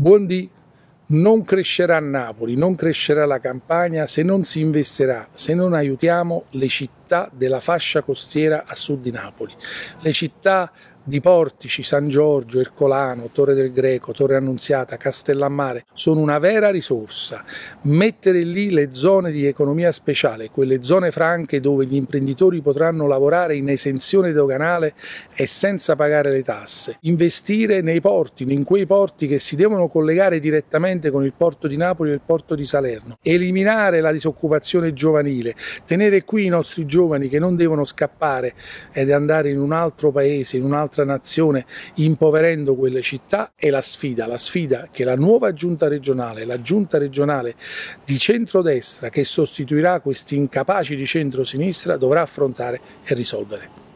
Buondì non crescerà Napoli, non crescerà la Campania se non si investirà, se non aiutiamo le città della fascia costiera a sud di Napoli, le città di Portici, San Giorgio, Ercolano, Torre del Greco, Torre Annunziata, Castellammare sono una vera risorsa. Mettere lì le zone di economia speciale, quelle zone franche dove gli imprenditori potranno lavorare in esenzione doganale e senza pagare le tasse. Investire nei porti, in quei porti che si devono collegare direttamente con il porto di Napoli e il porto di Salerno. Eliminare la disoccupazione giovanile, tenere qui i nostri giovani che non devono scappare ed andare in un altro paese, in un'altra nostra nazione impoverendo quelle città è la sfida, la sfida che la nuova giunta regionale, la giunta regionale di centrodestra che sostituirà questi incapaci di centrosinistra dovrà affrontare e risolvere.